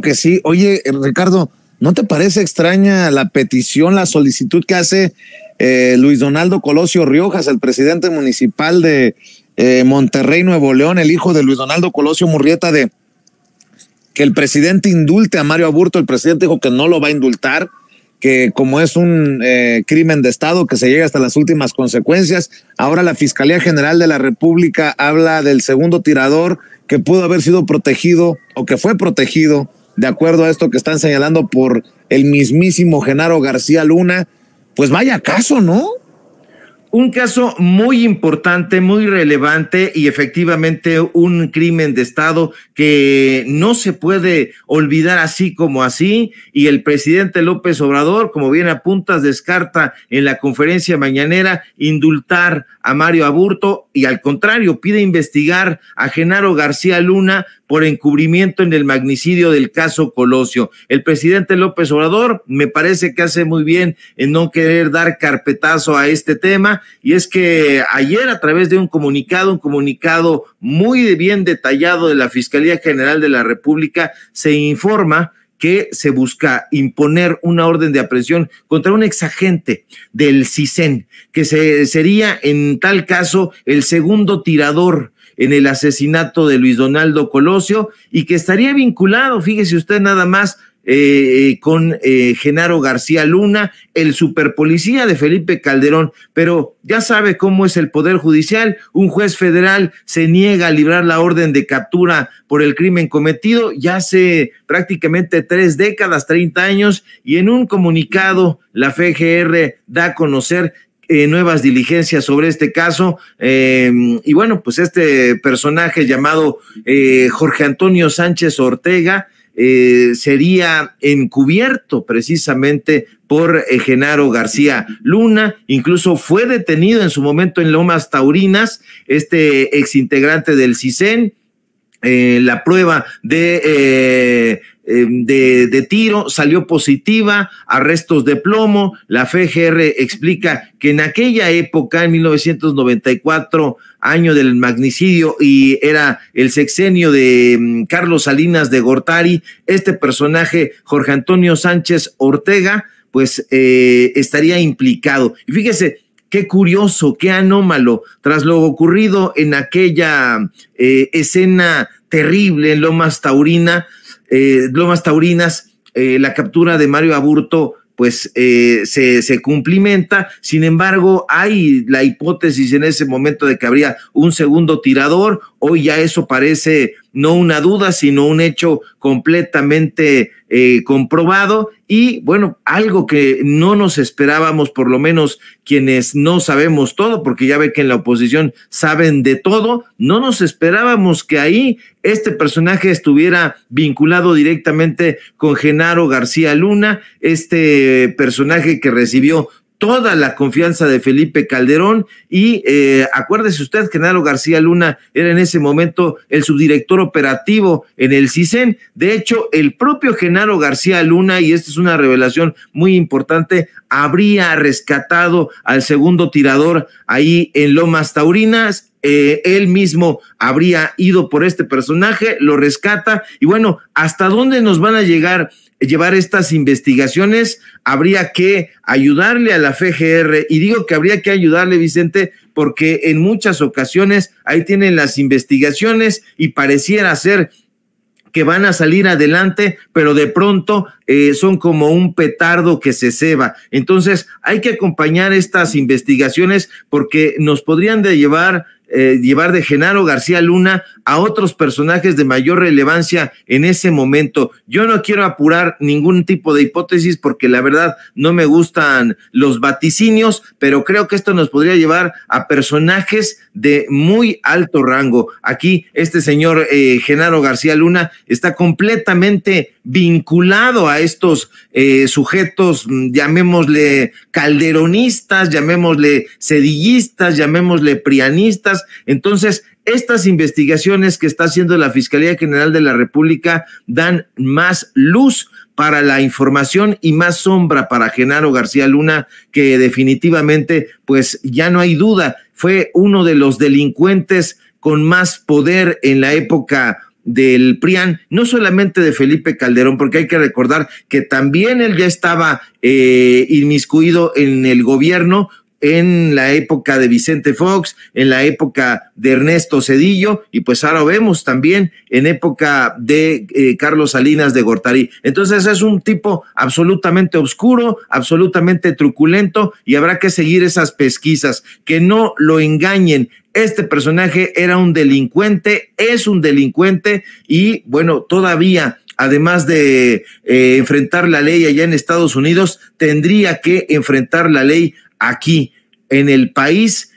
que sí. Oye, eh, Ricardo, ¿no te parece extraña la petición, la solicitud que hace eh, Luis Donaldo Colosio Riojas, el presidente municipal de eh, Monterrey, Nuevo León, el hijo de Luis Donaldo Colosio Murrieta, de que el presidente indulte a Mario Aburto? El presidente dijo que no lo va a indultar que como es un crimen de Estado que se llega hasta las últimas consecuencias, ahora la Fiscalía General de la República habla del segundo tirador que pudo haber sido protegido o que fue protegido de acuerdo a esto que están señalando por el mismísimo Genaro García Luna, pues vaya caso, ¿no? Un caso muy importante, muy relevante y efectivamente un crimen de Estado que no se puede olvidar así como así. Y el presidente López Obrador, como bien Puntas, descarta en la conferencia mañanera indultar a Mario Aburto y al contrario pide investigar a Genaro García Luna por encubrimiento en el magnicidio del caso Colosio. El presidente López Obrador me parece que hace muy bien en no querer dar carpetazo a este tema y es que ayer a través de un comunicado, un comunicado muy bien detallado de la Fiscalía General de la República, se informa que se busca imponer una orden de aprehensión contra un exagente del CISEN, que se, sería en tal caso el segundo tirador en el asesinato de Luis Donaldo Colosio y que estaría vinculado, fíjese usted nada más, eh, eh, con eh, Genaro García Luna, el superpolicía de Felipe Calderón. Pero ya sabe cómo es el Poder Judicial. Un juez federal se niega a librar la orden de captura por el crimen cometido ya hace prácticamente tres décadas, 30 años, y en un comunicado la FGR da a conocer eh, nuevas diligencias sobre este caso. Em, y bueno, pues este personaje llamado eh, Jorge Antonio Sánchez Ortega eh, sería encubierto precisamente por Genaro García Luna, incluso fue detenido en su momento en Lomas Taurinas, este exintegrante del CISEN, eh, la prueba eh, em, de, de, tiro salió positiva, arrestos de plomo. La FGR explica que en aquella época, en 1994, año del magnicidio y era el sexenio de em, Carlos Salinas de Gortari, este personaje, Jorge Antonio Sánchez Ortega, pues eh, estaría implicado. Y fíjese, Qué curioso, qué anómalo. Tras lo ocurrido en aquella eh, escena terrible en Lomas Taurina, eh, Lomas Taurinas, eh, la captura de Mario Aburto, pues se, se, cumplimenta. Sin embargo, hay la hipótesis en ese momento de que habría un segundo tirador Hoy ya eso parece no una duda, sino un hecho completamente eh, comprobado y bueno, algo que no nos esperábamos, por lo menos quienes no sabemos todo, porque ya ve que en la oposición saben de todo, no nos esperábamos que ahí este personaje estuviera vinculado directamente con Genaro García Luna, este personaje que recibió toda la confianza de Felipe Calderón y eh, acuérdese usted, Genaro García Luna era en ese momento el subdirector operativo en el CISEN. De hecho, el propio Genaro García Luna, y esta es una revelación muy importante, habría rescatado al segundo tirador ahí en Lomas Taurinas eh, él mismo habría ido por este personaje, lo rescata y bueno, ¿hasta dónde nos van a llegar eh, llevar estas investigaciones? Habría que ayudarle a la FGR y digo que habría que ayudarle, Vicente, porque en muchas ocasiones ahí tienen las investigaciones y pareciera ser que van a salir adelante, pero de pronto eh, son como un petardo que se ceba. Entonces hay que acompañar estas investigaciones porque nos podrían de llevar eh, llevar de Genaro García Luna a otros personajes de mayor relevancia en ese momento. Yo no quiero apurar ningún tipo de hipótesis porque la verdad no me gustan los vaticinios, pero creo que esto nos podría llevar a personajes de muy alto rango. Aquí este señor eh, Genaro García Luna está completamente vinculado a estos eh, sujetos, mm, llamémosle calderonistas, llamémosle cedillistas, llamémosle prianistas. Entonces, estas investigaciones que está haciendo la Fiscalía General de la República dan más luz para la información y más sombra para Genaro García Luna, que definitivamente, pues ya no hay duda, fue uno de los delincuentes con más poder en la época del PRIAN, no solamente de Felipe Calderón, porque hay que recordar que también él ya estaba eh, inmiscuido en el gobierno en la época de Vicente Fox, en la época de Ernesto Cedillo y pues ahora vemos también en época de eh, Carlos Salinas de Gortari. Entonces es un tipo absolutamente oscuro, absolutamente truculento y habrá que seguir esas pesquisas, que no lo engañen. Este personaje era un delincuente, es un delincuente y bueno, todavía además de eh, enfrentar la ley allá en Estados Unidos, tendría que enfrentar la ley aquí en el país